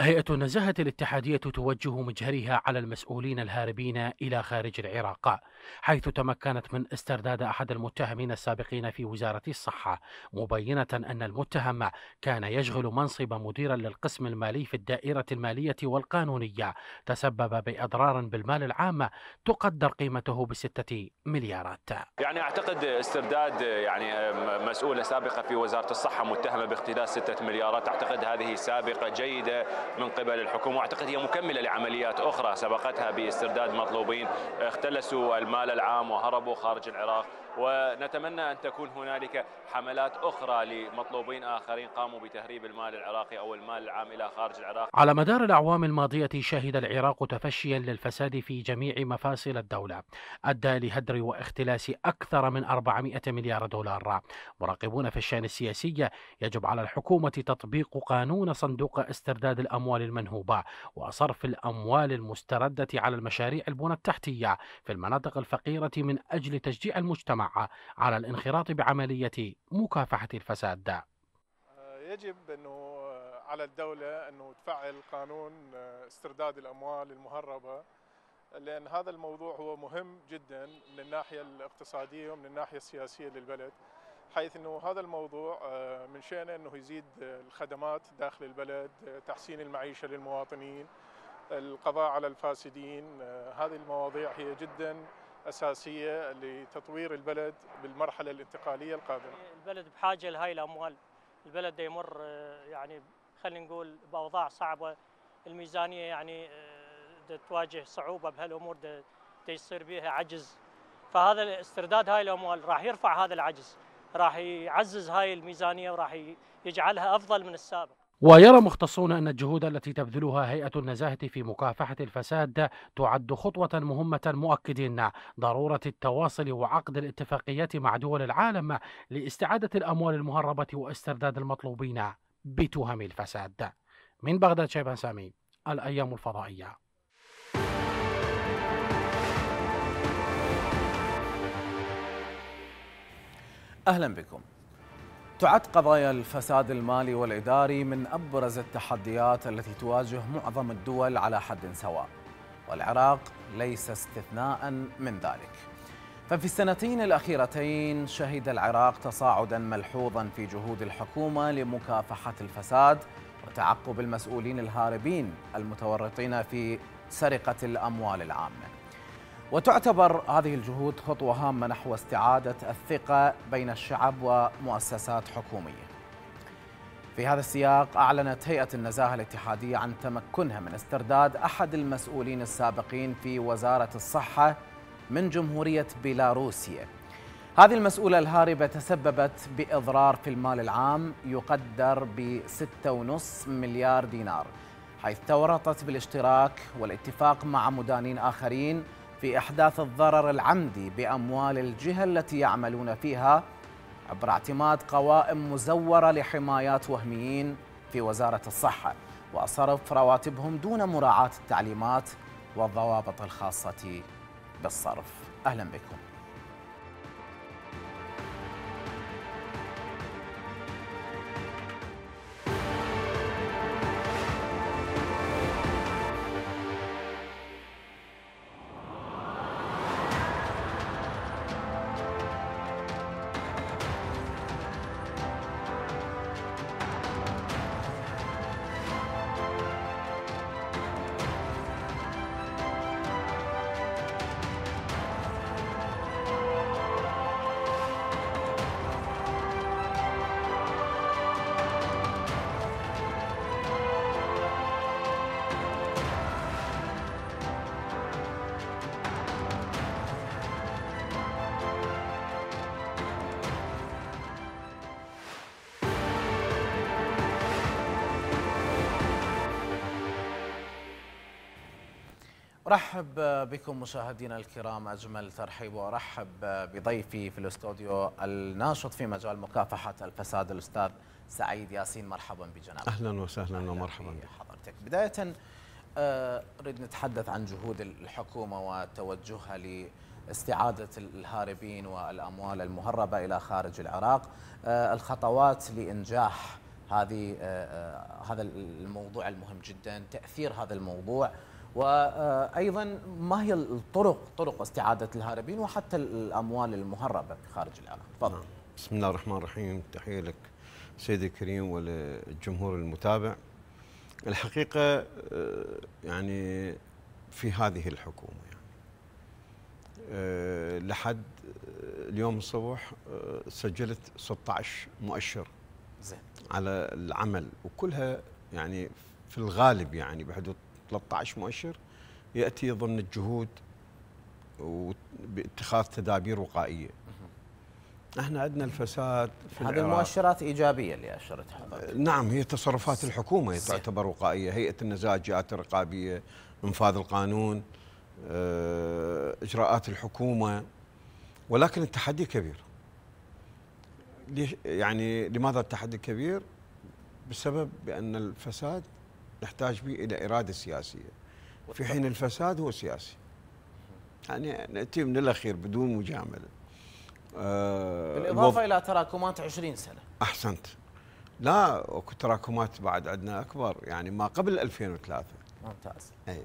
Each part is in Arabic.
هيئة النزاهة الاتحادية توجه مجهرها على المسؤولين الهاربين إلى خارج العراق حيث تمكنت من استرداد أحد المتهمين السابقين في وزارة الصحة مبينة أن المتهم كان يشغل منصب مديرا للقسم المالي في الدائرة المالية والقانونية تسبب بأضرار بالمال العام تقدر قيمته بستة مليارات يعني أعتقد استرداد يعني مسؤولة سابقة في وزارة الصحة متهمة باقتلاس ستة مليارات أعتقد هذه سابقة جيدة من قبل الحكومة وأعتقد هي مكملة لعمليات أخرى سبقتها باسترداد مطلوبين اختلسوا المال العام وهربوا خارج العراق ونتمنى أن تكون هنالك حملات أخرى لمطلوبين آخرين قاموا بتهريب المال العراقي أو المال العام إلى خارج العراق على مدار الأعوام الماضية شهد العراق تفشيا للفساد في جميع مفاصل الدولة أدى لهدر واختلاس أكثر من 400 مليار دولار مراقبون في الشان السياسي يجب على الحكومة تطبيق قانون صندوق استرداد الأموال المنهوبة وصرف الأموال المستردة على المشاريع البنى التحتية في المناطق الفقيرة من أجل تشجيع المجتمع على الانخراط بعملية مكافحة الفساد آه، يجب أنه آه، على الدولة أنه تفعل قانون آه، استرداد الأموال المهربة لأن هذا الموضوع هو مهم جدا من الناحية الاقتصادية ومن الناحية السياسية للبلد حيث أنه هذا الموضوع من شأنه أنه يزيد الخدمات داخل البلد تحسين المعيشة للمواطنين القضاء على الفاسدين هذه المواضيع هي جدا أساسية لتطوير البلد بالمرحلة الانتقالية القادمة البلد بحاجة لهاي الأموال البلد دا يمر آه، يعني خلينا نقول بأوضاع صعبة الميزانية يعني آه، تواجه صعوبة بهالأمور يصير بها عجز فهذا استرداد هاي الأموال راح يرفع هذا العجز راح يعزز هاي الميزانية وراح يجعلها أفضل من السابق ويرى مختصون أن الجهود التي تبذلها هيئة النزاهة في مكافحة الفساد تعد خطوة مهمة مؤكدين ضرورة التواصل وعقد الاتفاقيات مع دول العالم لاستعادة الأموال المهربة واسترداد المطلوبين بتهم الفساد من بغداد شيبان سامي الأيام الفضائية أهلا بكم تعد قضايا الفساد المالي والإداري من أبرز التحديات التي تواجه معظم الدول على حد سواء والعراق ليس استثناء من ذلك ففي السنتين الأخيرتين شهد العراق تصاعدا ملحوظا في جهود الحكومة لمكافحة الفساد وتعقب المسؤولين الهاربين المتورطين في سرقة الأموال العامة وتعتبر هذه الجهود خطوة هامة نحو استعادة الثقة بين الشعب ومؤسسات حكومية. في هذا السياق أعلنت هيئة النزاهة الاتحادية عن تمكنها من استرداد أحد المسؤولين السابقين في وزارة الصحة من جمهورية بيلاروسيا. هذه المسؤولة الهاربة تسببت بإضرار في المال العام يقدر ب 6.5 مليار دينار، حيث تورطت بالاشتراك والاتفاق مع مدانين آخرين في إحداث الضرر العمدي بأموال الجهة التي يعملون فيها عبر اعتماد قوائم مزورة لحمايات وهميين في وزارة الصحة وصرف رواتبهم دون مراعاة التعليمات والضوابط الخاصة بالصرف أهلا بكم رحب بكم مشاهدينا الكرام اجمل ترحيب وارحب بضيفي في الاستوديو الناشط في مجال مكافحه الفساد الاستاذ سعيد ياسين مرحبا بجنابك اهلا وسهلا ومرحبا بحضرتك بدايه آه، أريد نتحدث عن جهود الحكومه وتوجهها لاستعاده الهاربين والاموال المهربه الى خارج العراق آه، الخطوات لانجاح هذه آه، هذا الموضوع المهم جدا تاثير هذا الموضوع وايضا ما هي الطرق طرق استعاده الهاربين وحتى الاموال المهربه خارج العراق تفضل نعم. بسم الله الرحمن الرحيم تحيه لك سيدي الكريم وللجمهور المتابع الحقيقه آه، يعني في هذه الحكومه يعني آه، لحد آه، اليوم الصبح سجلت 16 مؤشر زين على العمل وكلها يعني في الغالب يعني بحدود 13 مؤشر ياتي ضمن الجهود باتخاذ تدابير وقائيه. احنا عندنا الفساد في هذه المؤشرات ايجابيه اللي اشرت حضرتك. نعم هي تصرفات الحكومه هي تعتبر وقائيه، هيئه النزاهه الجهات الرقابيه، انفاذ القانون، آه، اجراءات الحكومه ولكن التحدي كبير. ليش يعني لماذا التحدي كبير؟ بسبب بان الفساد نحتاج به الى اراده سياسيه في حين الفساد هو سياسي يعني ناتي من الاخير بدون مجامله آه بالاضافه الى تراكمات 20 سنه احسنت لا تراكمات بعد عندنا اكبر يعني ما قبل 2003 ممتاز اي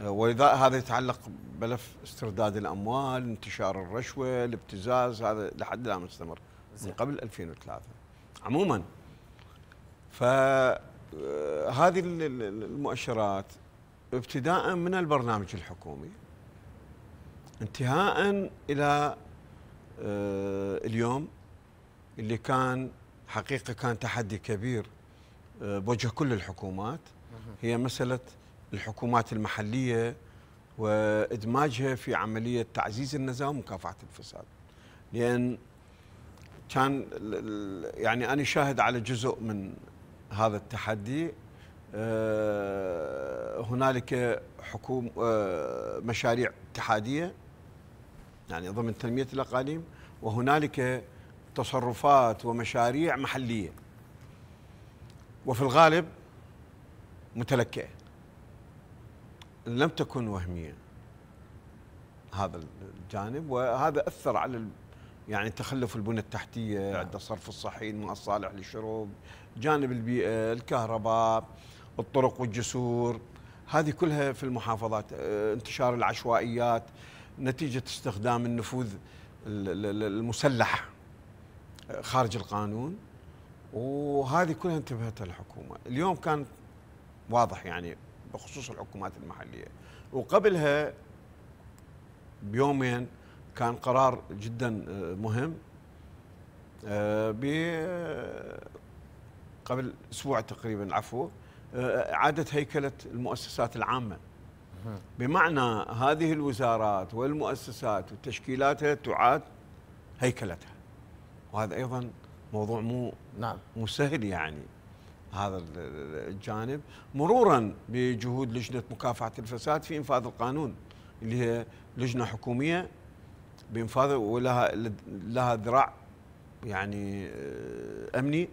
آه، ولذا هذا يتعلق بلف استرداد الاموال، انتشار الرشوه، الابتزاز هذا لحد الان مستمر من قبل 2003 عموما ف آه، هذه المؤشرات ابتداء من البرنامج الحكومي انتهاء الى آه، اليوم اللي كان حقيقه كان تحدي كبير آه، بوجه كل الحكومات هي مساله الحكومات المحليه وادماجها في عمليه تعزيز النزاهه ومكافحه الفساد لان كان يعني انا شاهد على جزء من هذا التحدي آه، هنالك حكوم آه، مشاريع اتحاديه يعني ضمن تنميه الاقاليم وهنالك تصرفات ومشاريع محليه وفي الغالب متلكئه لم تكن وهميه هذا الجانب وهذا اثر على يعني تخلف البنى التحتيه نعم. الصرف الصحي الماء الصالح للشرب جانب البيئة آه، الكهرباء الطرق والجسور هذه كلها في المحافظات آه، انتشار العشوائيات نتيجة استخدام النفوذ المسلح آه، خارج القانون وهذه كلها انتبهت الحكومة اليوم كان واضح يعني بخصوص الحكومات المحلية وقبلها بيومين كان قرار جدا مهم ب قبل اسبوع تقريبا عفوا اعاده آه، هيكله المؤسسات العامه بمعنى هذه الوزارات والمؤسسات وتشكيلاتها تعاد هيكلتها وهذا ايضا موضوع مو نعم مو سهل يعني هذا الجانب مرورا بجهود لجنه مكافحه الفساد في انفاذ القانون اللي هي لجنه حكوميه بانفاذ ولها لها ذراع يعني آه، امني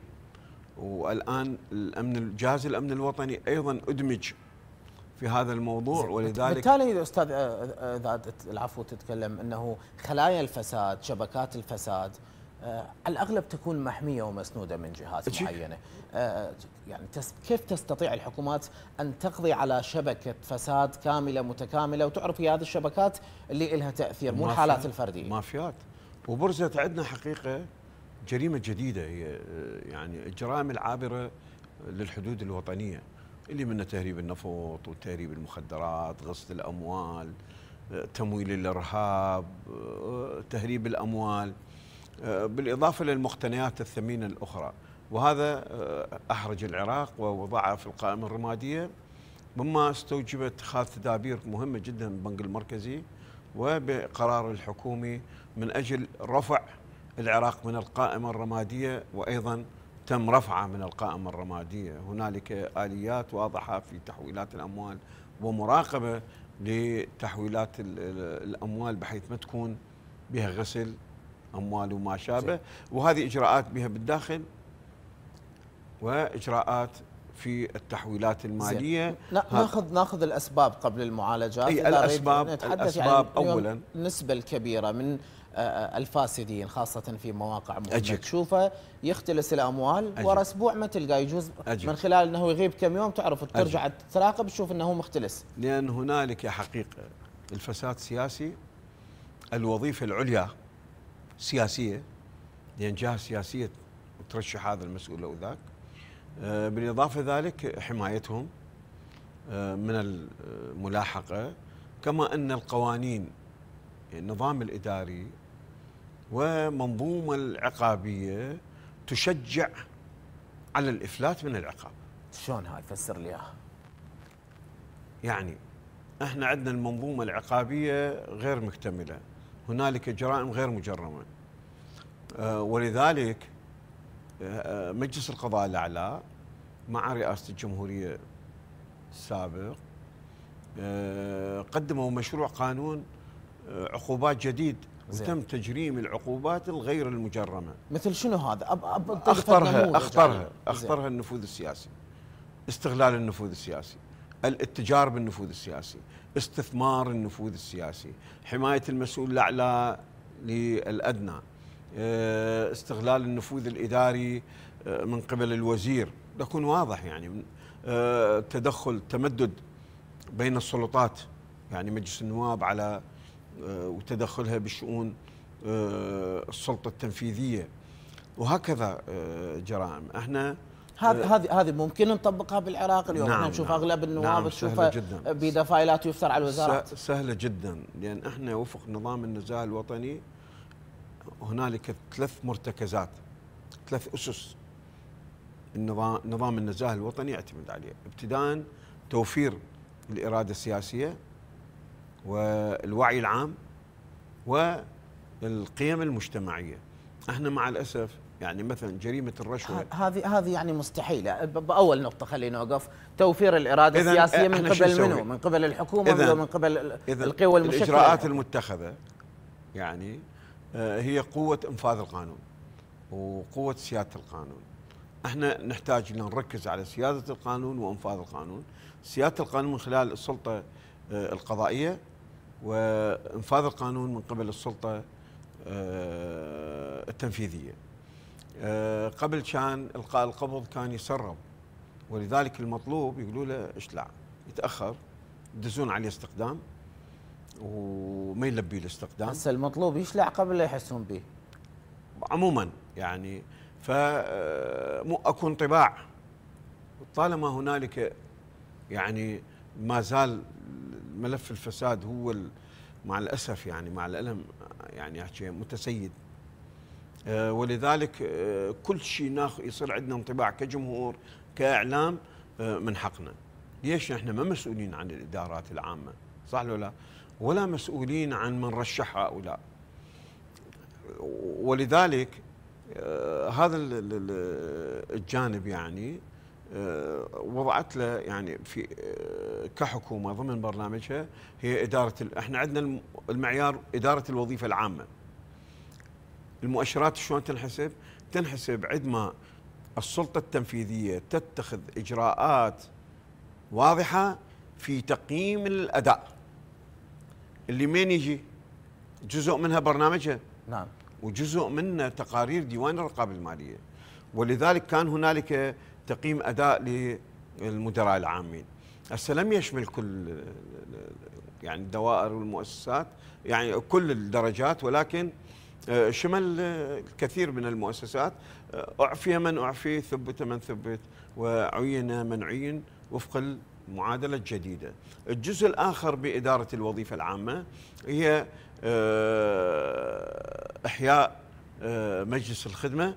والان الامن الجهاز الامن الوطني ايضا ادمج في هذا الموضوع ولذلك بالتالي اذا استاذ آه، آه، اذا العفو تتكلم انه خلايا الفساد شبكات الفساد آه، على الاغلب تكون محميه ومسنوده من جهات معينه يعني كيف تستطيع الحكومات ان تقضي على شبكه فساد كامله متكامله وتعرف هي هذه الشبكات اللي لها تاثير مو الحالات الفرديه مافيات وبرزت عندنا حقيقه جريمه جديده هي آه، يعني الجرائم العابره للحدود الوطنيه اللي منها تهريب النفط وتهريب المخدرات، غسل الاموال، آه، تمويل الارهاب، آه، تهريب الاموال بالاضافه للمقتنيات الثمينه الاخرى، وهذا احرج العراق ووضعه في القائمه الرماديه مما استوجب اتخاذ تدابير مهمه جدا البنك المركزي وبقرار الحكومي من اجل رفع العراق من القائمة الرمادية وأيضا تم رفعه من القائمة الرمادية هنالك آليات واضحة في تحويلات الأموال ومراقبة لتحويلات الأموال بحيث ما تكون بها غسل أموال وما شابه وهذه إجراءات بها بالداخل وإجراءات في التحويلات الماليه ناخذ ناخذ الاسباب قبل المعالجات اي الاسباب يعني الاسباب يعني اولا النسبه الكبيره من آه، الفاسدين خاصة في مواقع مهمة تشوفه يختلس الأموال ورا أسبوع ما تلقاه يجوز أجل. من خلال أنه يغيب كم يوم تعرف ترجع تراقب تشوف أنه هو مختلس لأن هنالك يا حقيقة الفساد السياسي الوظيفة العليا سياسية لأن جهة سياسية ترشح هذا المسؤول أو ذاك آه، بالإضافة ذلك حمايتهم آه، من الملاحقة كما أن القوانين النظام الإداري ومنظومة العقابية تشجع على الإفلات من العقاب شلون هاي فسر لي اياها يعني احنا عندنا المنظومة العقابية غير مكتملة هنالك جرائم غير مجرمة آه، ولذلك آه، آه، مجلس القضاء الأعلى مع رئاسة الجمهورية السابق قدموا مشروع قانون عقوبات جديد وتم تجريم العقوبات الغير المجرمه مثل شنو هذا أب أب اخطرها اخطرها يعني. اخطرها النفوذ السياسي استغلال النفوذ السياسي الاتجار بالنفوذ السياسي استثمار النفوذ السياسي حمايه المسؤول الاعلى للادنى آه، استغلال النفوذ الاداري آه، من قبل الوزير يكون واضح يعني آه، تدخل تمدد بين السلطات يعني مجلس النواب على آه، وتدخلها بشؤون آه، السلطه التنفيذيه وهكذا آه، جرائم احنا هذه هذه هذه ممكن نطبقها بالعراق اليوم نعم احنا نشوف نعم اغلب النواب نعم، تشوفها نعم بدفايلات يفتر على الوزارات سهله جدا لان احنا وفق نظام النزاهه الوطني هنالك ثلاث مرتكزات ثلاث اسس النظام نظام النزاهه الوطني يعتمد عليه ابتداء توفير الاراده السياسيه والوعي العام والقيم المجتمعيه احنا مع الاسف يعني مثلا جريمه الرشوه هذه هذه يعني مستحيله باول نقطه خلينا نوقف توفير الاراده السياسيه من قبل منه من قبل الحكومه من قبل القوى المشكله الاجراءات المتخذه يعني آه، هي قوه انفاذ القانون وقوه سياده القانون احنا نحتاج ان نركز على سياده القانون وانفاذ القانون سياده القانون من خلال السلطه آه، القضائيه وانفاذ القانون من قبل السلطه آه، التنفيذيه. آه، قبل كان القاء القبض كان يسرب ولذلك المطلوب يقولوا له اشلع يتاخر يدزون عليه استقدام وما يلبي الاستقدام. هسه المطلوب يشلع قبل لا يحسون به. عموما يعني ف آه، اكو انطباع طالما هنالك يعني ما زال ملف الفساد هو مع الاسف يعني مع الالم يعني احكي متسيد آه، ولذلك آه، كل شيء يصير عندنا انطباع كجمهور كاعلام آه، من حقنا ليش نحن ما مسؤولين عن الادارات العامه صح ولا لا ولا مسؤولين عن من رشح هؤلاء ولذلك هذا الجانب يعني آه، وضعت له يعني في آه، كحكومه ضمن برنامجها هي اداره احنا عندنا المعيار اداره الوظيفه العامه. المؤشرات شلون تنحسب؟ تنحسب عندما السلطه التنفيذيه تتخذ اجراءات واضحه في تقييم الاداء. اللي مين يجي؟ جزء منها برنامجها. نعم. وجزء منه تقارير ديوان الرقابه الماليه. ولذلك كان هنالك تقييم اداء للمدراء العامين هسه لم يشمل كل يعني الدوائر والمؤسسات يعني كل الدرجات ولكن آه، شمل آه، الكثير من المؤسسات آه، اعفي من اعفي ثبت من ثبت وعين من عين وفق المعادله الجديده. الجزء الاخر باداره الوظيفه العامه هي احياء مجلس الخدمه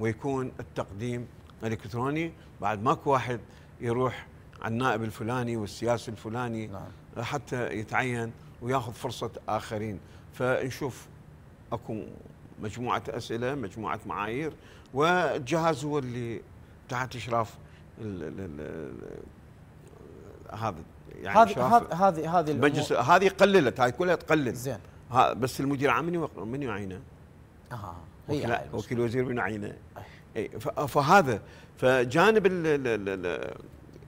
ويكون التقديم الكتروني بعد ماكو واحد يروح على النائب الفلاني والسياسي الفلاني نعم. حتى يتعين وياخذ فرصه اخرين فنشوف اكو مجموعه اسئله مجموعه معايير والجهاز هو اللي تحت اشراف هذا يعني هذه هذه هذه هذه قللت هاي كلها تقلل زين بس المدير العام من يعينه؟ اها وكيل وزير من يعينه؟ إيه، فهذا فجانب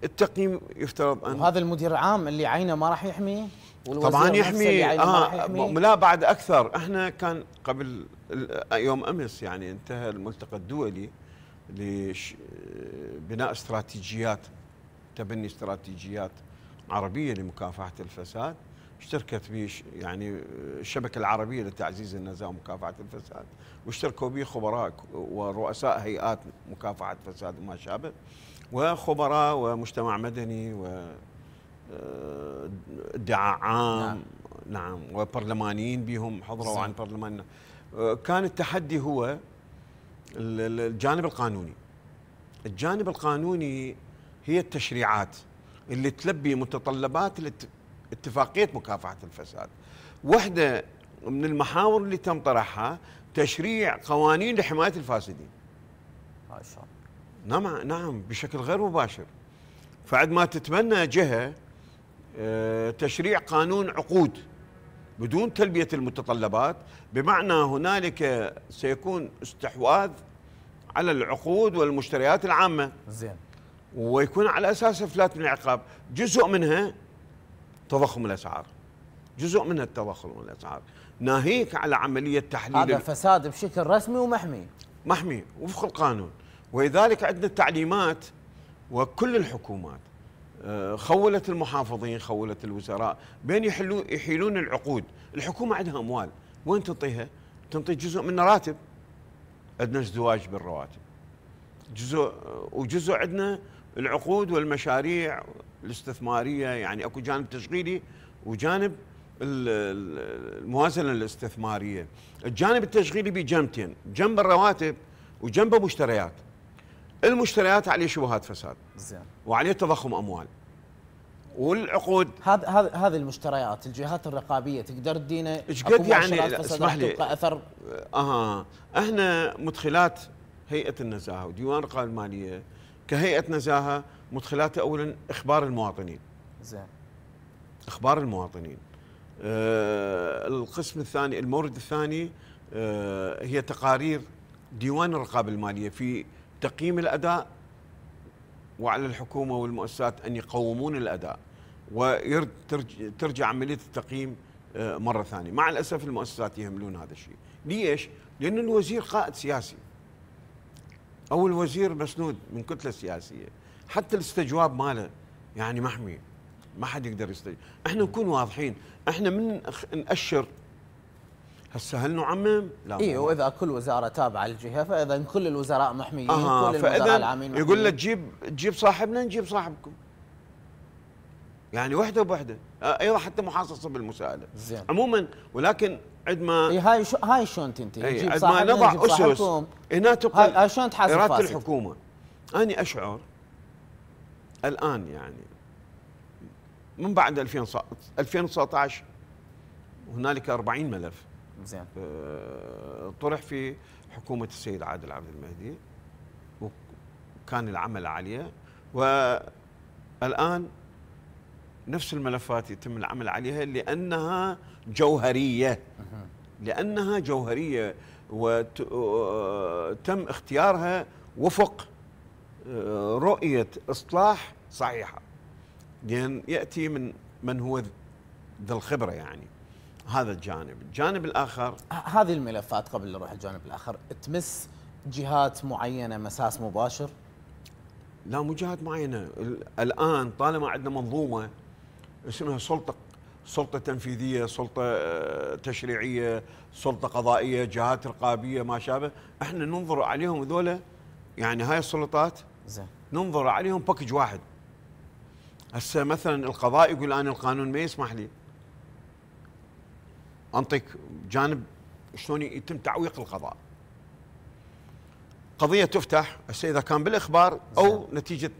التقييم يفترض ان وهذا المدير العام اللي عينه ما راح يحميه طبعا يحمي آه لا بعد اكثر احنا كان قبل آه، يوم امس يعني انتهى الملتقى الدولي لبناء آه، استراتيجيات تبني استراتيجيات عربيه لمكافحه الفساد اشتركت به يعني آه، الشبكه العربيه لتعزيز النزاهه ومكافحه الفساد واشتركوا به خبراء ورؤساء هيئات مكافحة فساد وما شابه وخبراء ومجتمع مدني و آه، ادعاء عام نعم, نعم وبرلمانيين بهم حضروا عن برلمان آه، كان التحدي هو الجانب القانوني الجانب القانوني هي التشريعات اللي تلبي متطلبات اتفاقية مكافحة الفساد واحدة من المحاور اللي تم طرحها تشريع قوانين لحمايه الفاسدين. ما شاء الله. نعم نعم بشكل غير مباشر. فعد ما تتبنى جهه آه، تشريع قانون عقود بدون تلبيه المتطلبات بمعنى هنالك سيكون استحواذ على العقود والمشتريات العامه. زين. ويكون على اساس افلات من العقاب، جزء منها تضخم الاسعار. جزء من التضخم والاسعار ناهيك على عمليه تحليل هذا فساد بشكل رسمي ومحمي محمي وفق القانون ولذلك عندنا التعليمات وكل الحكومات آه، خولت المحافظين خولت الوزراء بين يحلون يحيلون العقود الحكومه عندها اموال وين تنطيها تنطي جزء من راتب عندنا ازدواج بالرواتب جزء وجزء عندنا العقود والمشاريع الاستثماريه يعني اكو جانب تشغيلي وجانب الموازنه الاستثماريه الجانب التشغيلي بجنبتين جنب الرواتب وجنبه مشتريات المشتريات عليه شبهات فساد زين وعليه تضخم اموال والعقود هذا هذ هذه المشتريات الجهات الرقابيه تقدر تدينا ايش قد يعني اسمح لي اثر اها احنا مدخلات هيئه النزاهه وديوان الرقابه الماليه كهيئه نزاهه مدخلاتها اولا اخبار المواطنين زين اخبار المواطنين آه، القسم الثاني المورد الثاني آه، هي تقارير ديوان الرقابه الماليه في تقييم الاداء وعلى الحكومه والمؤسسات ان يقومون الاداء وترجع عمليه التقييم آه، مره ثانيه، مع الاسف المؤسسات يهملون هذا الشيء، ليش؟ لان الوزير قائد سياسي او الوزير مسنود من كتله سياسيه، حتى الاستجواب ماله يعني محمي ما حد يقدر يستجيب احنا نكون واضحين احنا من نأشر هسه هل نعمم؟ لا اي واذا كل وزاره تابعه للجهه فاذا كل الوزراء محميين آه كل الوزراء العامين محميين يقول لك جيب جيب صاحبنا نجيب صاحبكم يعني وحده بوحده ايضا حتى محاصصه بالمساءله زين عموما ولكن عد ما اي هاي شو هاي شلون تنتهي ايه ما نضع اسس هنا تقول هاي شلون تحاسب اراده الحكومه انا اشعر الان يعني من بعد 2019 هنالك 40 ملف زين آه، طرح في حكومه السيد عادل عبد المهدي وكان العمل عليه والان نفس الملفات يتم العمل عليها لانها جوهريه لانها جوهريه وتم آه، اختيارها وفق آه، رؤيه اصلاح صحيحه لأن يعني يأتي من من هو ذا الخبرة يعني هذا الجانب الجانب الآخر هذه الملفات قبل نروح الجانب الآخر تمس جهات معينة مساس مباشر لا مو جهات معينة الآن طالما عندنا منظومة اسمها سلطة سلطة تنفيذية سلطة آه، تشريعية سلطة قضائية جهات رقابية ما شابه احنا ننظر عليهم ذولا يعني هاي السلطات زين ننظر عليهم باكج واحد هسه مثلا القضاء يقول انا القانون ما يسمح لي انطيك جانب شلون يتم تعويق القضاء قضيه تفتح هسه اذا كان بالاخبار او زي. نتيجه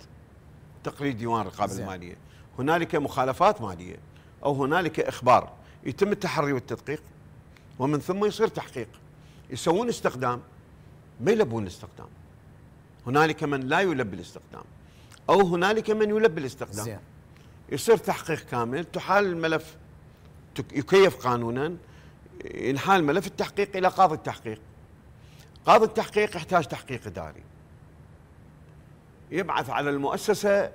تقرير ديوان الرقابه الماليه هنالك مخالفات ماليه او هنالك اخبار يتم التحري والتدقيق ومن ثم يصير تحقيق يسوون استخدام ما يلبون الاستخدام هنالك من لا يلبي الاستخدام او هنالك من يلبي الاستخدام يصير تحقيق كامل تحال الملف يكيف قانونا ينحال ملف التحقيق الى قاضي التحقيق قاضي التحقيق يحتاج تحقيق اداري يبعث على المؤسسه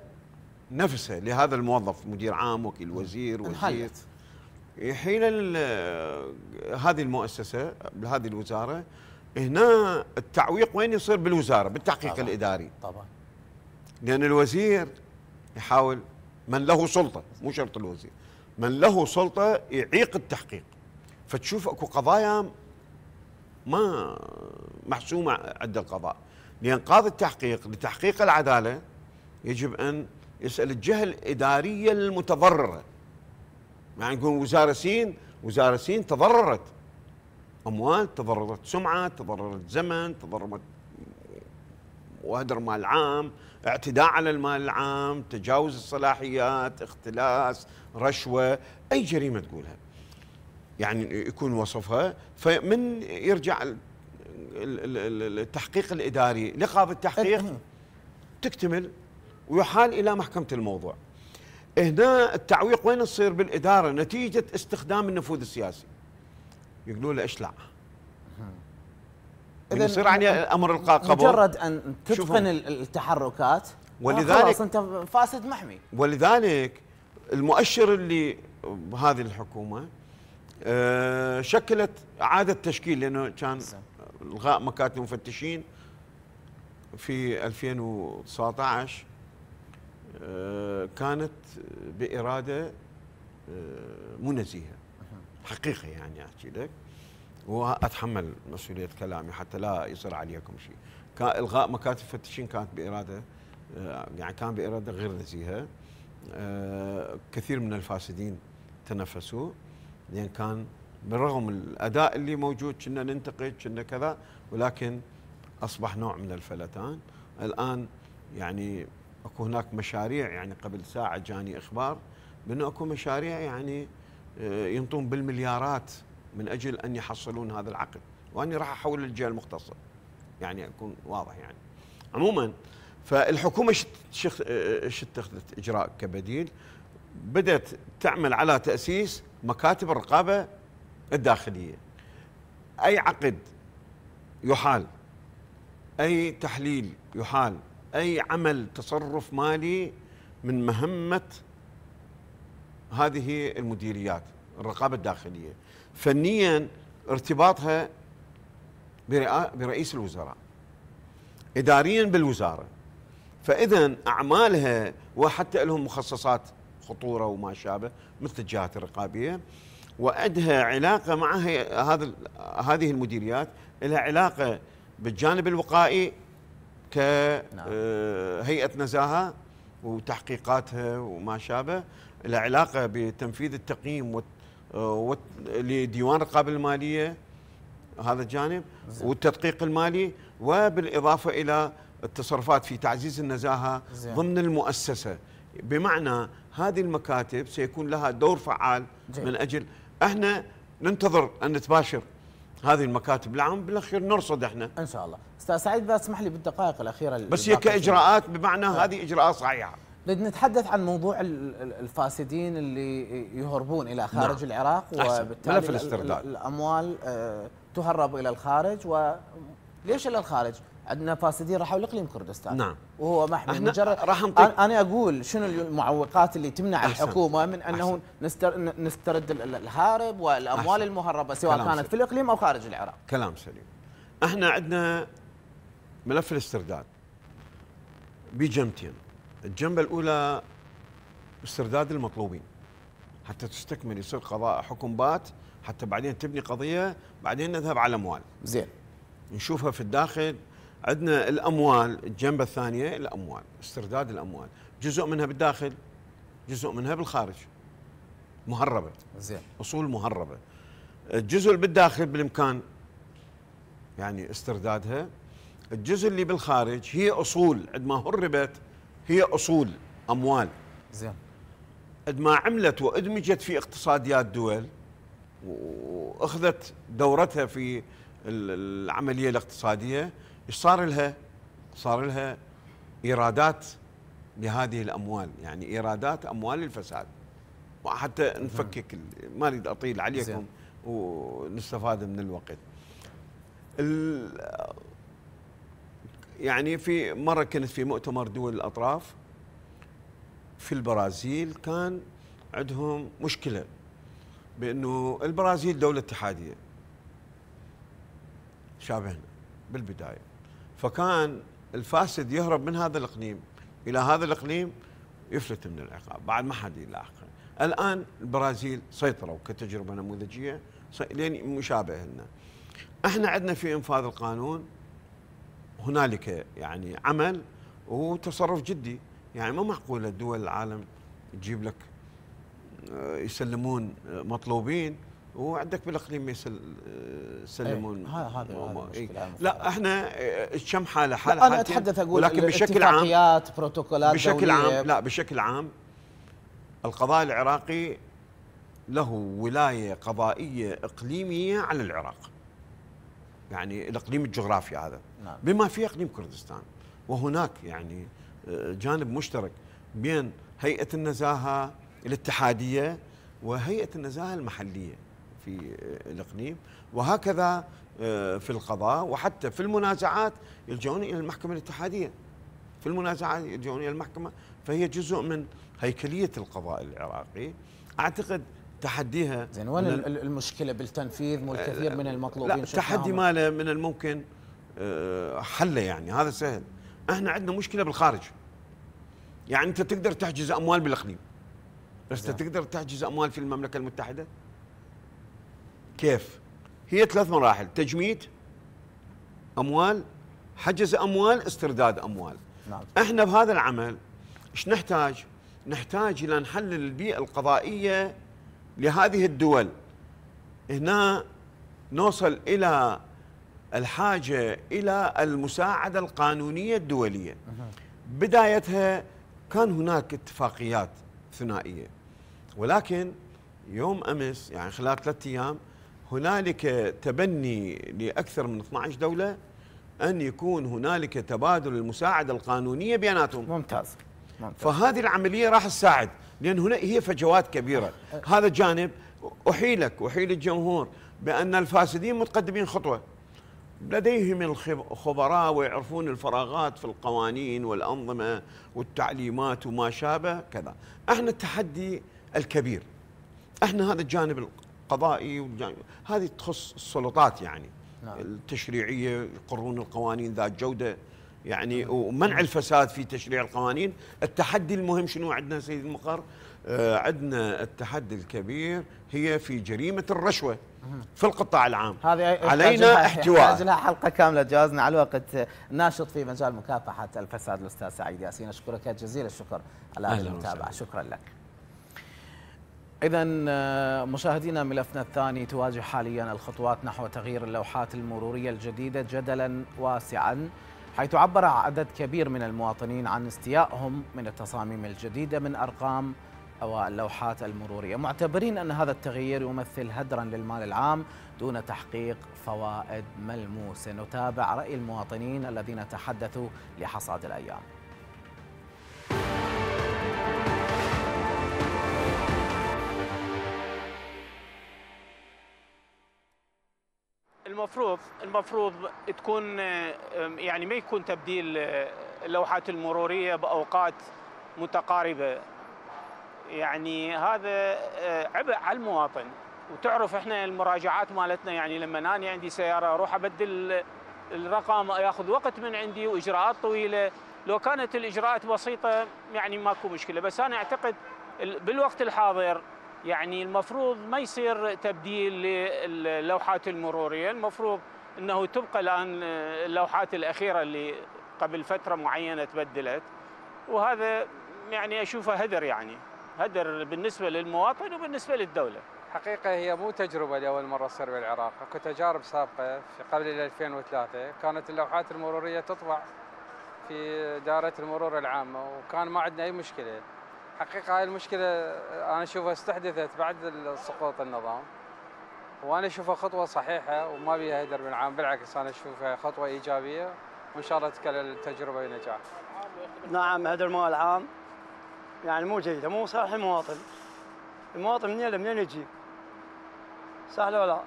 نفسه لهذا الموظف مدير عام وكيل وزير وزير حين هذه المؤسسه بهذه الوزاره هنا التعويق وين يصير بالوزاره بالتحقيق طبعا الاداري طبعا لأن الوزير يحاول من له سلطة مو شرط الوزير من له سلطة يعيق التحقيق فتشوف أكو قضايا ما محسومة عند القضاء لأن قاضي التحقيق لتحقيق العدالة يجب أن يسأل الجهة الإدارية المتضررة يعني نقول وزارة سين وزارة سين تضررت أموال تضررت سمعة تضررت زمن تضررت وهدر مال عام اعتداء على المال العام تجاوز الصلاحيات اختلاس رشوة أي جريمة تقولها يعني يكون وصفها فمن يرجع التحقيق الإداري لقاب التحقيق إيه. تكتمل ويحال إلى محكمة الموضوع هنا التعويق وين تصير بالإدارة نتيجة استخدام النفوذ السياسي يقولوا له اشلع يصير عن امر القاء قبض مجرد ان تتقن التحركات ولذلك خلاص انت فاسد محمي ولذلك المؤشر اللي بهذه الحكومه آه، شكلت اعاده تشكيل لانه كان الغاء مكاتب المفتشين في 2019 آه، كانت باراده آه، منزهه حقيقه يعني احكي لك واتحمل مسؤوليه كلامي حتى لا يصير عليكم شيء كان الغاء مكاتب الفتشين كانت باراده آه، يعني كان باراده غير نزيهه آه، كثير من الفاسدين تنفسوا لان يعني كان بالرغم الاداء اللي موجود كنا ننتقد كنا كذا ولكن اصبح نوع من الفلتان الان يعني اكو هناك مشاريع يعني قبل ساعه جاني اخبار بانه اكو مشاريع يعني آه، ينطون بالمليارات من اجل ان يحصلون هذا العقد واني راح احول للجهه المختصه يعني اكون واضح يعني عموما فالحكومه ايش اتخذت آه، اجراء كبديل بدات تعمل على تاسيس مكاتب الرقابه الداخليه اي عقد يحال اي تحليل يحال اي عمل تصرف مالي من مهمه هذه المديريات الرقابه الداخليه فنيا ارتباطها برئيس الوزراء اداريا بالوزاره فاذا اعمالها وحتى لهم مخصصات خطوره وما شابه مثل الجهات الرقابيه وادها علاقه مع هذا هذه المديريات لها علاقه بالجانب الوقائي كهيئه نعم. آه، نزاهه وتحقيقاتها وما شابه لها علاقه بتنفيذ التقييم آه، لديوان الرقابه الماليه هذا الجانب والتدقيق المالي وبالاضافه الى التصرفات في تعزيز النزاهه ضمن المؤسسه بمعنى هذه المكاتب سيكون لها دور فعال من اجل احنا ننتظر ان تباشر هذه المكاتب العام بالاخير نرصد احنا ان شاء الله استاذ سعيد بس اسمح لي بالدقائق الاخيره بس هي كاجراءات بمعنى نعم. هذه اجراءات صحيحه نتحدث عن موضوع الفاسدين اللي يهربون الى خارج نعم. العراق وبالتالي الاسترداد الاموال آه، تهرب الى الخارج وليش الى الخارج؟ عندنا فاسدين راحوا لاقليم كردستان نعم وهو محمي مجرد راح انا اقول شنو المعوقات اللي تمنع أحسن. الحكومه من انه نستر نسترد الهارب والاموال أحسن. المهربه سواء كانت سليم. في الاقليم او خارج العراق كلام سليم احنا عندنا ملف الاسترداد بجمتين الجنبة الأولى استرداد المطلوبين حتى تستكمل يصير قضاء حكم بات حتى بعدين تبني قضية بعدين نذهب على اموال زين نشوفها في الداخل عندنا الأموال الجنبة الثانية الأموال استرداد الأموال جزء منها بالداخل جزء منها بالخارج مهربة زين أصول مهربة الجزء اللي بالداخل بالإمكان يعني استردادها الجزء اللي بالخارج هي أصول عندما هربت هي اصول اموال زين قد ما عملت وادمجت في اقتصاديات دول واخذت دورتها في العمليه الاقتصاديه ايش صار لها؟ صار لها ايرادات لهذه الاموال يعني ايرادات اموال الفساد وحتى نفكك ما اريد اطيل عليكم ونستفاد من الوقت يعني في مره كنت في مؤتمر دول الاطراف في البرازيل كان عندهم مشكله بانه البرازيل دوله اتحاديه شابهنا بالبدايه فكان الفاسد يهرب من هذا الاقليم الى هذا الاقليم يفلت من العقاب بعد ما حد يلاحقه الان البرازيل سيطروا كتجربه نموذجيه لين مشابه لنا احنا عندنا في انفاذ القانون هنالك يعني عمل وتصرف جدي يعني ما معقولة دول العالم تجيب لك آه، يسلمون آه، مطلوبين وعندك بالاقليم ما آه، يسلمون إيه، هذا إيه. لا احنا كم حاله حاله انا اتحدث اقول لكن بشكل عام بروتوكولات بشكل عام لا بشكل عام القضاء العراقي له ولايه قضائيه اقليميه على العراق يعني الاقليم الجغرافي هذا نعم. بما فيه اقليم كردستان وهناك يعني آه، جانب مشترك بين هيئه النزاهه الاتحاديه وهيئه النزاهه المحليه في آه، الاقليم وهكذا آه، في القضاء وحتى في المنازعات يلجؤون الى المحكمه الاتحاديه في المنازعات يلجؤون الى المحكمه فهي جزء من هيكليه القضاء العراقي اعتقد تحديها زين وين المشكله بالتنفيذ مو الكثير من آه، المطلوبين لا التحدي ماله من الممكن آه، حله يعني هذا سهل احنا عندنا مشكله بالخارج يعني انت تقدر تحجز اموال بالاقليم بس انت تقدر تحجز اموال في المملكه المتحده كيف هي ثلاث مراحل تجميد اموال حجز اموال استرداد اموال نعم. احنا بهذا العمل ايش نحتاج نحتاج الى نحلل البيئه القضائيه لهذه الدول هنا نوصل إلى الحاجة إلى المساعدة القانونية الدولية بدايتها كان هناك اتفاقيات ثنائية ولكن يوم أمس يعني خلال ثلاثة أيام هنالك تبني لأكثر من 12 دولة أن يكون هنالك تبادل المساعدة القانونية بيناتهم ممتاز, ممتاز. فهذه العملية راح تساعد لأن هنا هي فجوات كبيرة هذا جانب أحيلك أحيل الجمهور بأن الفاسدين متقدمين خطوة لديهم الخبراء ويعرفون الفراغات في القوانين والأنظمة والتعليمات وما شابه كذا احنا التحدي الكبير احنا هذا الجانب القضائي والجانب هذه تخص السلطات يعني نعم. التشريعية يقرون القوانين ذات جودة يعني ومنع الفساد في تشريع القوانين التحدي المهم شنو عندنا سيد المقر آه عندنا التحدي الكبير هي في جريمة الرشوة في القطاع العام هذه علينا احتواء لها حلقة كاملة جازنا على الوقت ناشط في مجال مكافحة الفساد الأستاذ سعيد ياسين أشكرك جزيل الشكر على المتابعة شكرا لك إذا آه، مشاهدينا ملفنا الثاني تواجه حاليا الخطوات نحو تغيير اللوحات المرورية الجديدة جدلا واسعا حيث عبر عدد كبير من المواطنين عن استيائهم من التصاميم الجديدة من أرقام أو اللوحات المرورية معتبرين أن هذا التغيير يمثل هدرا للمال العام دون تحقيق فوائد ملموسة نتابع رأي المواطنين الذين تحدثوا لحصاد الأيام المفروض المفروض تكون يعني ما يكون تبديل آه، اللوحات المروريه باوقات متقاربه يعني هذا آه، عبء على المواطن وتعرف احنا المراجعات مالتنا يعني لما انا عندي سياره اروح ابدل الرقم ياخذ وقت من عندي واجراءات طويله لو كانت الاجراءات بسيطه يعني ماكو مشكله بس انا اعتقد بالوقت الحاضر يعني المفروض ما يصير تبديل للوحات المرورية المفروض أنه تبقى الآن اللوحات الأخيرة اللي قبل فترة معينة تبدلت وهذا يعني أشوفه هدر يعني هدر بالنسبة للمواطن وبالنسبة للدولة حقيقة هي مو تجربة لأول مرة تصير بالعراق أكو تجارب سابقة في قبل 2003 كانت اللوحات المرورية تطبع في دائرة المرور العامة وكان ما عندنا أي مشكلة حقيقة هاي المشكلة أنا أشوفها استحدثت بعد سقوط النظام وأنا أشوفها خطوة صحيحة وما بيها هدر من عام بالعكس أنا أشوفها خطوة إيجابية وإن شاء الله تكلل التجربة بنجاح نعم هدر المال العام يعني مو جيدة مو صالح المواطن المواطن منين منين يجيب صح ولا لا؟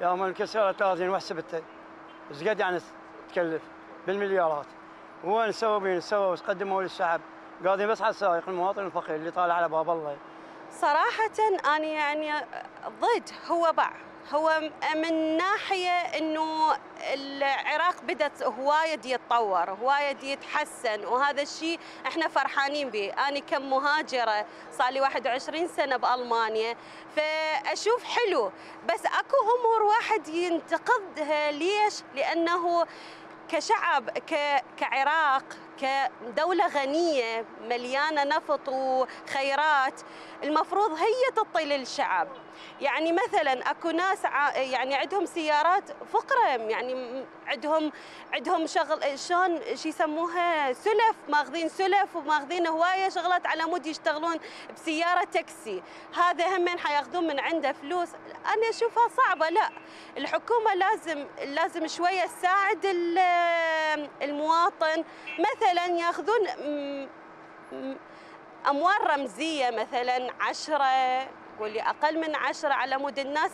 يا من كسر واحسب انت ايش قد يعني تكلف بالمليارات وين سووا بين سووا وش قدموا للشعب قاعدين بس على السائق المواطن الفقير اللي طالع على باب الله صراحة أنا يعني ضد هو باع هو من ناحية أنه العراق بدأت هواية يتطور هواية يتحسن وهذا الشيء احنا فرحانين به أنا كمهاجرة صار لي 21 سنة بألمانيا فأشوف حلو بس أكو أمور واحد ينتقدها ليش؟ لأنه كشعب كعراق كدولة غنية مليانة نفط وخيرات المفروض هي تعطي الشعب يعني مثلا اكو ناس يعني عندهم سيارات فقره يعني عندهم عندهم شغل شلون شو يسموها سلف ماخذين سلف وماخذين هوايه شغلات على مود يشتغلون بسياره تاكسي هذا هم حياخذون من عنده فلوس انا اشوفها صعبه لا الحكومه لازم لازم شويه تساعد المواطن مثلا ياخذون اموال رمزيه مثلا عشره واللي أقل من عشرة على مود الناس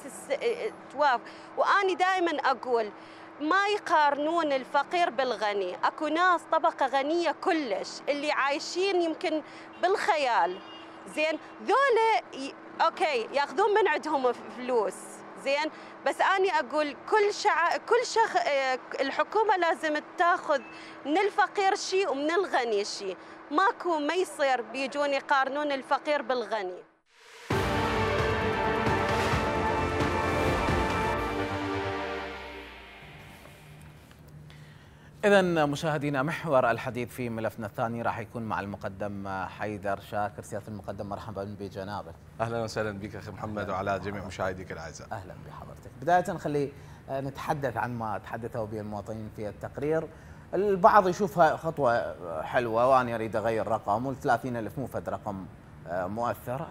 تواف واني دائما أقول ما يقارنون الفقير بالغني أكو ناس طبقة غنية كلش اللي عايشين يمكن بالخيال زين ذولا اوكي ياخذون من عندهم فلوس زين بس اني اقول كل شع... كل شخ... آه، الحكومه لازم تاخذ من الفقير شيء ومن الغني شيء ماكو ما يصير بيجون يقارنون الفقير بالغني إذا مشاهدينا محور الحديث في ملفنا الثاني راح يكون مع المقدم حيدر شاكر سيادة المقدم مرحبا بجنابك. أهلا وسهلا بك أخي محمد وعلى جميع مشاهديك الأعزاء. أهلا بحضرتك. بداية خلي آه، نتحدث عن ما تحدثوا به المواطنين في التقرير. البعض يشوفها خطوة حلوة وأنا أريد أغير رقم وال 30000 مو فد رقم آه، مؤثر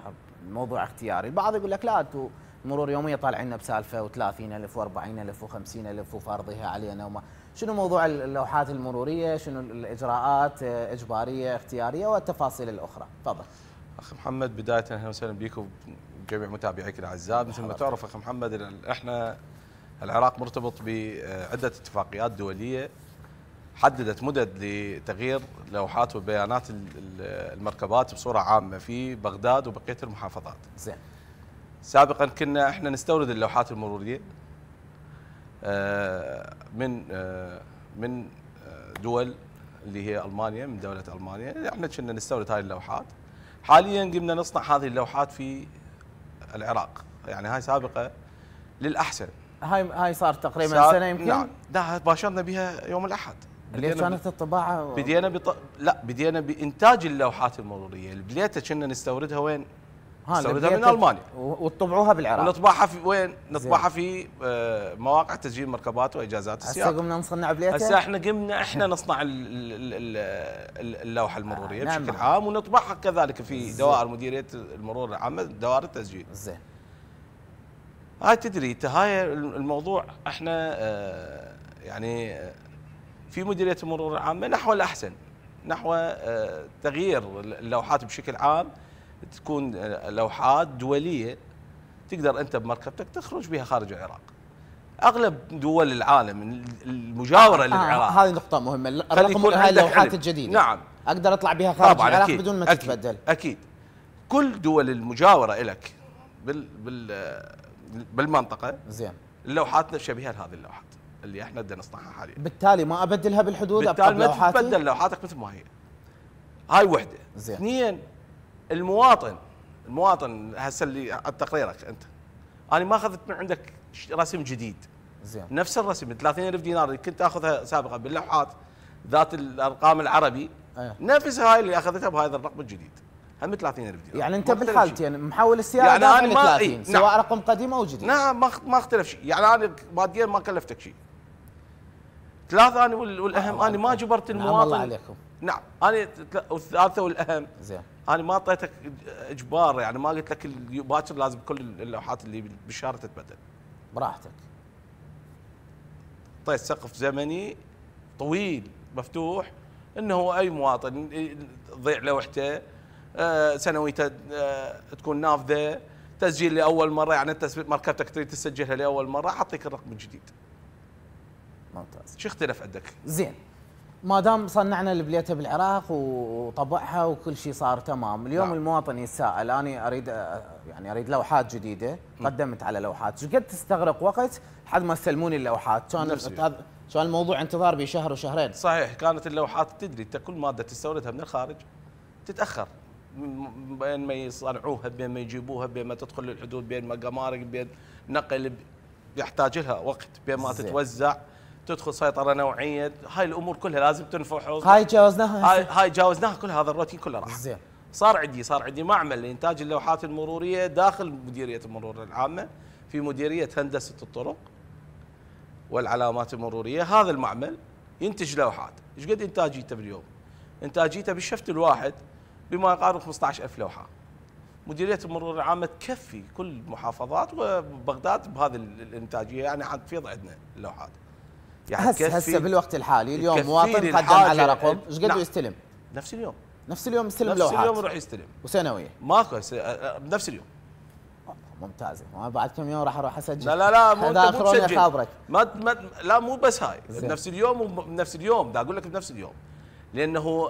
موضوع اختياري. البعض يقول لك لا أنتم مرور يوميه طالعين بسالفه و30000 و40000 و50000 وفارضها علينا وما شنو موضوع اللوحات المروريه شنو الاجراءات اجباريه اختياريه والتفاصيل الاخرى تفضل اخ محمد بدايه اهلا وسهلا بكم وجميع متابعيك الاعزاء مثل ما تعرف اخ محمد احنا العراق مرتبط بعده اتفاقيات دوليه حددت مدد لتغيير لوحات وبيانات المركبات بصوره عامه في بغداد وبقيه المحافظات. زين. سابقا كنا احنا نستورد اللوحات المروريه آه، من آه، من آه، دول اللي هي المانيا من دوله المانيا احنا كنا نستورد هاي اللوحات حاليا قمنا نصنع هذه اللوحات في العراق يعني هاي سابقه للاحسن هاي هاي صار تقريبا سنه يمكن نعم لا باشرنا بها يوم الاحد اللي كانت الطباعه بدينا بط... لا بدينا بانتاج اللوحات المروريه البليته كنا نستوردها وين نستوردها من المانيا وتطبعوها بالعراق ونطبعها في وين؟ نطبعها في آه، مواقع تسجيل مركبات واجازات السياره هسه قمنا نصنع بليته هسه احنا قمنا احنا نعم. نصنع اللوحه المروريه آه، بشكل نعم. عام ونطبعها كذلك في دوائر مديريه المرور العامه دوائر التسجيل زين هاي تدري انت هاي الموضوع احنا آه، يعني في مديريه المرور العامه نحو الاحسن نحو تغيير اللوحات بشكل عام تكون آه، لوحات دوليه تقدر انت بمركبتك تخرج بها خارج العراق اغلب دول العالم المجاوره آه،, آه للعراق هذه نقطه مهمه الرقم هاي اللوحات الجديده نعم اقدر اطلع بها خارج طبعاً العراق أكيد بدون ما أكيد تتبدل اكيد كل دول المجاوره لك بال بال آه، بالمنطقه زين اللوحات شبيهه لهذه اللوحات اللي احنا بدنا نصنعها حاليا بالتالي ما ابدلها بالحدود بالتالي ما تبدل لوحاتك مثل ما هي هاي وحده زين اثنين المواطن المواطن هسه اللي تقريرك انت انا ما اخذت من عندك رسم جديد زين نفس الرسم 30000 دينار اللي كنت اخذها سابقا باللوحات ذات الارقام العربي أيه. نفس هاي اللي اخذتها بهذا الرقم الجديد هم 30000 دينار يعني انت بالحالتين يعني محول السياره يعني انا ما 30 سواء نعم. رقم قديم او جديد نعم ما ما اختلف شيء يعني انا ماديا ما كلفتك شيء ثلاثة انا والاهم انا ما جبرت المواطن نعم الله عليكم نعم انا والثالثه والاهم زين انا ما اعطيتك اجبار يعني ما قلت لك باكر لازم كل اللوحات اللي بالشهر تتبدل براحتك اعطيت سقف زمني طويل مفتوح انه اي مواطن تضيع لوحته آه، سنويته آه، تكون نافذه تسجيل لاول مره يعني انت مركبتك تريد تسجلها لاول مره اعطيك الرقم الجديد ممتاز شو اختلف عندك؟ زين ما دام صنعنا البليته بالعراق وطبعها وكل شيء صار تمام، اليوم نعم. المواطن يتساءل انا اريد يعني اريد لوحات جديده، قدمت على لوحات، قد تستغرق وقت حد ما يستلموني اللوحات؟ كان كان الموضوع انتظار بشهر وشهرين صحيح كانت اللوحات تدري انت كل ماده تستوردها من الخارج تتاخر بين ما يصنعوها بين ما يجيبوها بين ما تدخل الحدود بين ما جمارك بين نقل يحتاج لها وقت بين ما تتوزع تدخل سيطره نوعيه هاي الامور كلها لازم تنفحص هاي جاوزناها هاي, هاي جاوزناها كل هذا الروتين كله راح زين صار عندي صار عندي معمل لانتاج اللوحات المروريه داخل مديريه المرور العامه في مديريه هندسه الطرق والعلامات المروريه هذا المعمل ينتج لوحات ايش قد انتاجيته باليوم انتاجيته بالشفت الواحد بما يقارب 15000 لوحه مديريه المرور العامه تكفي كل المحافظات وبغداد بهذه الانتاجيه يعني عاد تفيض عندنا اللوحات يعني هسه هسه بالوقت الحالي اليوم مواطن قدم على رقم ايش قد نعم. يستلم؟ نفس اليوم نفس اليوم يستلم لوحات نفس اليوم يروح يستلم وسنويه ماكو بنفس اليوم ممتازه ما بعد كم يوم راح اروح اسجل لا لا لا مو انت ما, ما لا مو بس هاي بنفس اليوم وبنفس اليوم دا اقول لك بنفس اليوم لانه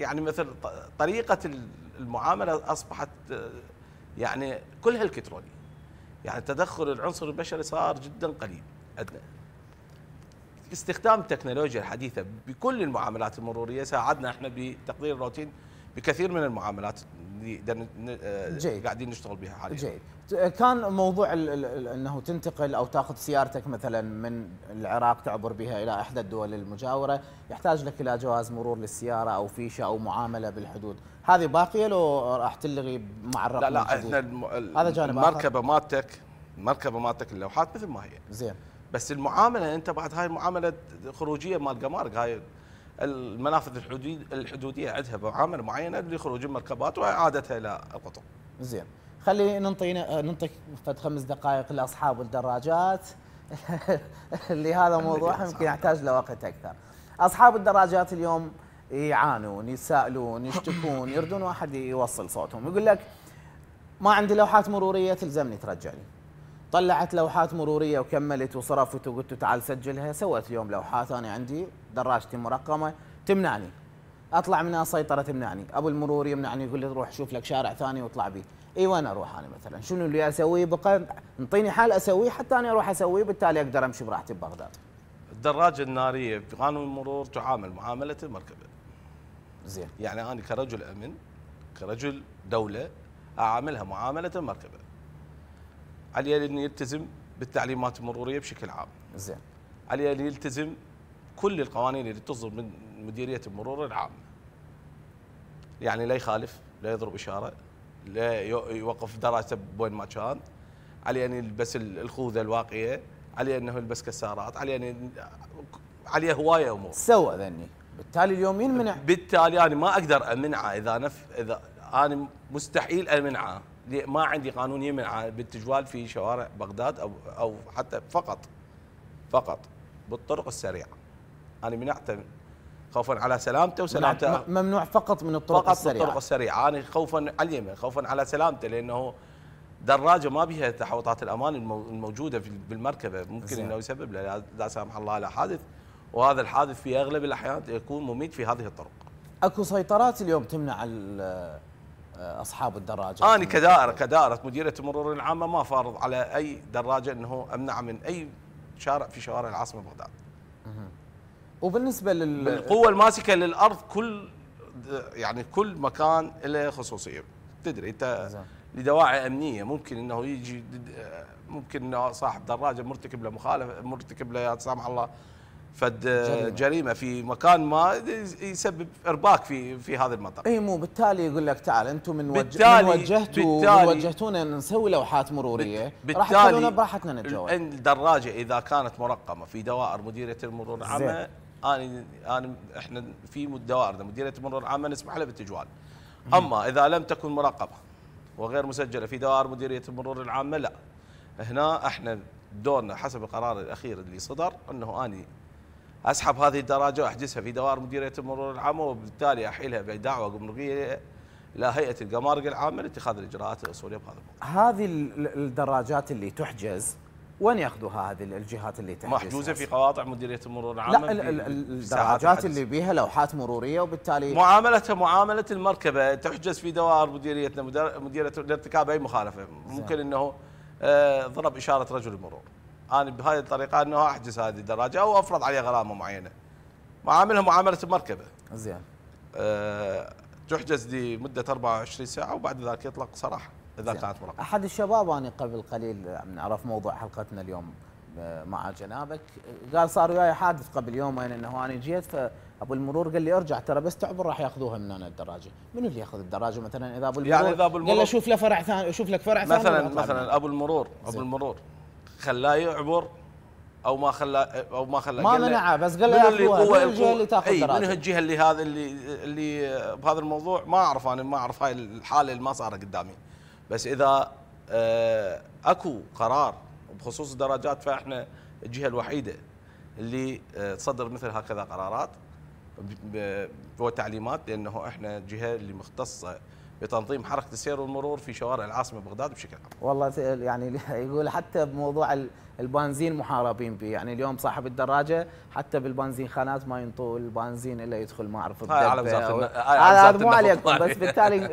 يعني مثل طريقه المعامله اصبحت يعني كلها الكتروني يعني تدخل العنصر البشري صار جدا قليل عندنا استخدام التكنولوجيا الحديثه بكل المعاملات المروريه ساعدنا احنا بتقدير الروتين بكثير من المعاملات اللي آه، قاعدين نشتغل بها حاليا. جيد. كان موضوع الـ الـ انه تنتقل او تاخذ سيارتك مثلا من العراق تعبر بها الى احدى الدول المجاوره، يحتاج لك الى جواز مرور للسياره او فيشه او معامله بالحدود، هذه باقيه لو راح تلغي مع الرقم لا لا احنا هذا جانب المركبه مالتك المركبه مالتك اللوحات مثل ما هي. زين. بس المعامله يعني انت بعد هاي المعامله خروجيه مال جمارك هاي المنافذ الحدوديه الحدوديه عندها معامله معينه لخروج المركبات واعادتها الى القطب. زين خلي ننطي ننطي فد خمس دقائق لاصحاب الدراجات اللي هذا موضوع يمكن يحتاج لوقت اكثر. اصحاب الدراجات اليوم يعانون يسالون يشتكون يردون واحد يوصل صوتهم يقول لك ما عندي لوحات مروريه تلزمني ترجعني طلعت لوحات مروريه وكملت وصرفت وقلت تعال سجلها سويت يوم لوحات انا عندي دراجتي مرقمه تمنعني اطلع منها سيطره تمنعني ابو المرور يمنعني يقول لي روح شوف لك شارع ثاني واطلع به اي وين اروح انا مثلا شنو اللي اسويه بقى انطيني حال اسويه حتى انا اروح اسويه بالتالي اقدر امشي براحتي ببغداد الدراجه الناريه في قانون المرور تعامل معامله المركبه زين يعني انا كرجل امن كرجل دوله اعاملها معامله المركبه عليه أن يلتزم بالتعليمات المرورية بشكل عام زين عليه أن يلتزم كل القوانين اللي تصدر من مديرية المرور العامة يعني لا يخالف لا يضرب إشارة لا يوقف دراسة وين ما كان عليه أن يلبس الخوذة الواقية عليه أنه يلبس كسارات عليه أن عليه هواية أمور سوى ذني بالتالي اليوم ينمنع بالتالي أنا ما أقدر أمنعه إذا نف إذا أنا مستحيل أمنعه ما عندي قانون يمنع بالتجوال في شوارع بغداد او او حتى فقط فقط بالطرق السريعه انا منعته خوفا على سلامته وسلامته ممنوع فقط من الطرق فقط السريعه فقط الطرق السريعه انا خوفا على اليمن خوفا على سلامته لانه دراجه ما بها تحوطات الامان الموجوده بالمركبه ممكن انه يسبب لا, لا سامح الله لا حادث وهذا الحادث في اغلب الاحيان يكون مميت في هذه الطرق اكو سيطرات اليوم تمنع آه، اصحاب الدراجات انا كدائره كدائره مديريه المرور العامه ما فارض على اي دراجه انه امنع من اي شارع في شوارع العاصمه بغداد. وبالنسبه لل القوه الماسكه للارض كل يعني كل مكان له خصوصيه تدري انت لدواعي امنيه ممكن انه يجي ممكن انه صاحب دراجه مرتكب له مخالفه مرتكب له لا سامح الله فد جريمة. جريمه في مكان ما يسبب ارباك في في هذا المطر اي مو بالتالي يقول لك تعال انتم من بالتالي من وجهتوا من وجهتونا نسوي لوحات مروريه بالتالي راح تخلونا براحتنا نتجول الدراجه اذا كانت مرقمه في دوائر مديريه المرور العامه انا انا احنا في دوائرنا مديريه المرور العامه نسمح لها بالتجوال اما اذا لم تكن مرقبه وغير مسجله في دوائر مديريه المرور العامه لا هنا احنا دورنا حسب القرار الاخير اللي صدر انه اني اسحب هذه الدراجه واحجزها في دوائر مديريه المرور العامه وبالتالي احيلها بدعوه جمركيه الى هيئه الجمارك العامه لاتخاذ الاجراءات الاصوليه بهذا الموضوع. هذه الدراجات اللي تحجز وين ياخذوها هذه الجهات اللي تحجز؟ محجوزه في قواطع مديريه المرور العامه لا الدراجات اللي بيها لوحات مروريه وبالتالي معاملتها معامله المركبه تحجز في دوائر مديريتنا مديريه لارتكاب اي مخالفه ممكن انه آه، ضرب اشاره رجل المرور انا بهذه الطريقه انه احجز هذه الدراجه او افرض عليها غرامه معينه معاملها معامله المركبه زين أه تحجز لمده 24 ساعه وبعد ذلك يطلق صراحه اذا كانت مرقبه احد الشباب انا قبل قليل نعرف موضوع حلقتنا اليوم آه، مع جنابك قال صار وياي حادث قبل يومين انه انا جيت فابو المرور قال لي ارجع ترى بس تعبر راح ياخذوها من هنا الدراجه، من اللي ياخذ الدراجه مثلا اذا ابو يعني المرور يعني اذا ابو المرور قال له شوف له فرع ثاني شوف لك فرع ثاني مثلا مثلا ابو المرور ابو المرور خلاه يعبر او ما خلاه او ما خلاه ما منعه بس قال له اللي قوه الجهه اللي تاخذ اي من الجهه اللي هذا اللي اللي بهذا الموضوع ما اعرف انا ما اعرف هاي الحاله اللي ما صارت قدامي بس اذا آه، اكو قرار بخصوص الدرجات فاحنا الجهه الوحيده اللي آه، تصدر مثل هكذا قرارات وتعليمات لانه احنا جهه اللي مختصه بتنظيم حركه السير والمرور في شوارع العاصمه بغداد بشكل عام. والله يعني يقول حتى بموضوع البنزين محاربين به، يعني اليوم صاحب الدراجه حتى بالبنزين خانات ما ينطوا البنزين الا يدخل ما اعرف هذا مو عليكم بس بالتالي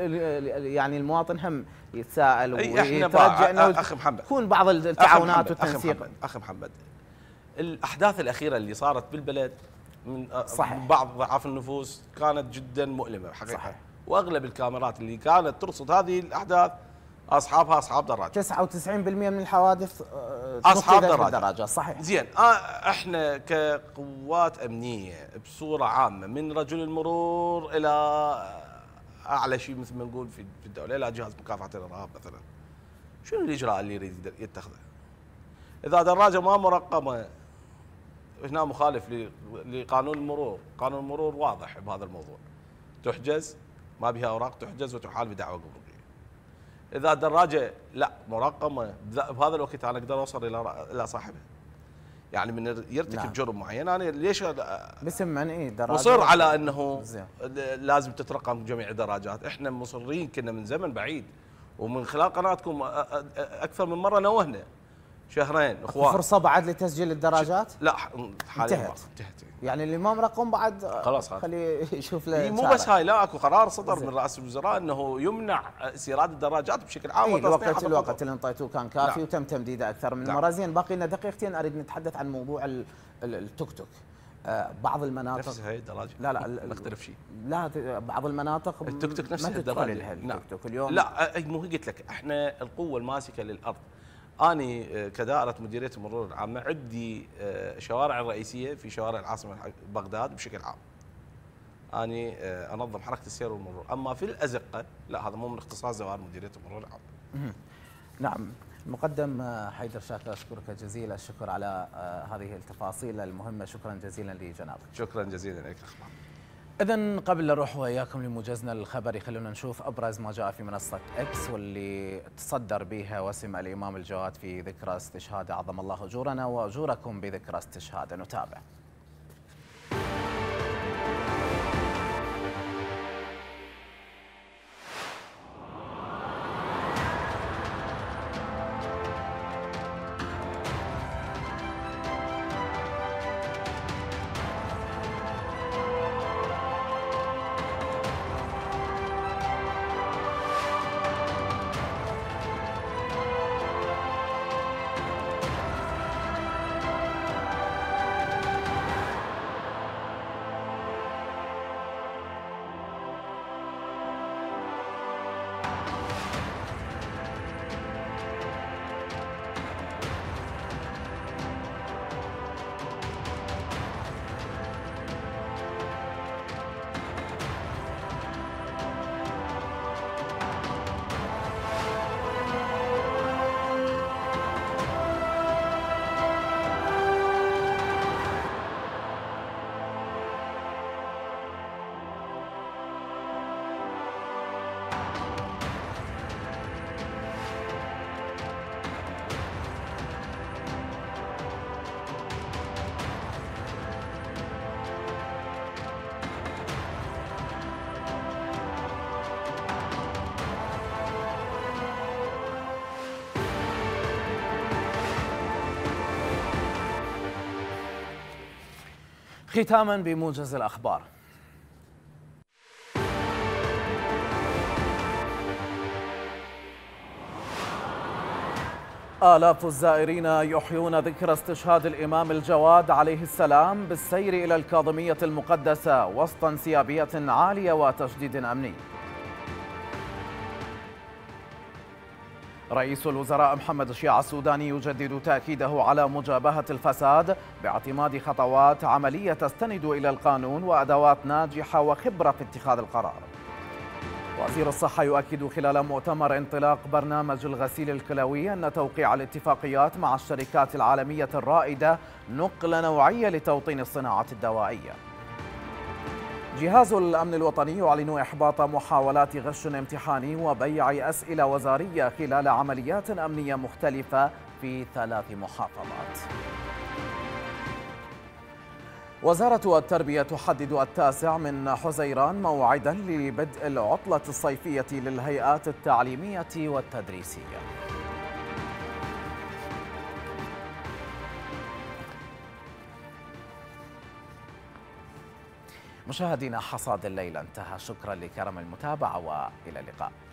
يعني المواطن هم يتساءل ويترجى انه يكون بعض التعاونات والتنسيق اخ محمد اخي محمد الاحداث الاخيره اللي صارت بالبلد من صحيح. بعض ضعاف النفوس كانت جدا مؤلمه حقيقه صحيح. واغلب الكاميرات اللي كانت ترصد هذه الاحداث اصحابها اصحاب دراجه 99% من الحوادث آه، اصحاب دراجه, دراجة. صحيح زين آه، احنا كقوات امنيه بصوره عامه من رجل المرور الى اعلى شيء مثل ما نقول في الدوله الى جهاز مكافحه الارهاب مثلا شنو الاجراء اللي يريد يتخذه؟ اذا دراجه ما مرقمه هنا مخالف لقانون المرور، قانون المرور واضح بهذا الموضوع تحجز ما بها اوراق تحجز وتحال بدعوه جمركيه. اذا الدراجه لا مرقمه بهذا الوقت انا اقدر اوصل الى الى صاحبها. يعني من يرتكب نعم. جرم معين انا ليش باسم من اي دراجه مصر على انه زي. لازم تترقم جميع الدراجات، احنا مصرين كنا من زمن بعيد ومن خلال قناتكم اكثر من مره نوهنا شهرين اخوان فرصه بعد لتسجيل الدراجات؟ لا حاليا انتهت انتهت يعني الامام رقم بعد خلاص خليه يشوف له مو بس هاي لا اكو قرار صدر من رئاسه الوزراء انه يمنع استيراد الدراجات بشكل عام إيه الوقت الوقت اللي انطيتوه كان كافي نعم. وتم تمديده اكثر من نعم. مره زين باقي لنا دقيقتين اريد نتحدث عن موضوع التوك توك آه، بعض المناطق نفس هاي الدراجة لا لا نختلف شيء لا بعض المناطق التوك توك نفس الدراجة التوك نعم. توك اليوم لا آه، مو قلت لك احنا القوة الماسكة للأرض اني آه، كدائره مديريه المرور العامه عندي آه، شوارع الرئيسيه في شوارع العاصمه بغداد بشكل عام. اني آه، انظم حركه السير والمرور، اما في الازقه لا هذا مو من اختصاص دوائر مديريه المرور العامه. نعم مقدم حيدر شاكر اشكرك جزيل الشكر على هذه التفاصيل المهمه، شكرا جزيلا لجنابك. شكرا جزيلا لك اخبار. إذا قبل نروح وإياكم لموجزنا الخبري خلونا نشوف أبرز ما جاء في منصة إكس واللي تصدر بها وسم الإمام الجواد في ذكرى استشهاد عظم الله أجورنا وأجوركم بذكرى استشهاده نتابع ختاما بموجز الأخبار آلاف الزائرين يحيون ذكرى استشهاد الإمام الجواد عليه السلام بالسير إلى الكاظمية المقدسة وسط انسيابية عالية وتشديد أمني رئيس الوزراء محمد الشيع السوداني يجدد تأكيده على مجابهة الفساد باعتماد خطوات عملية تستند إلى القانون وأدوات ناجحة وخبرة في اتخاذ القرار وزير الصحة يؤكد خلال مؤتمر انطلاق برنامج الغسيل الكلوي أن توقيع الاتفاقيات مع الشركات العالمية الرائدة نقلة نوعية لتوطين الصناعة الدوائية جهاز الأمن الوطني يعلن إحباط محاولات غش امتحاني وبيع أسئلة وزارية خلال عمليات أمنية مختلفة في ثلاث محافظات وزارة التربية تحدد التاسع من حزيران موعدا لبدء العطلة الصيفية للهيئات التعليمية والتدريسية مشاهدينا حصاد الليل انتهى شكرا لكرم المتابعة وإلى اللقاء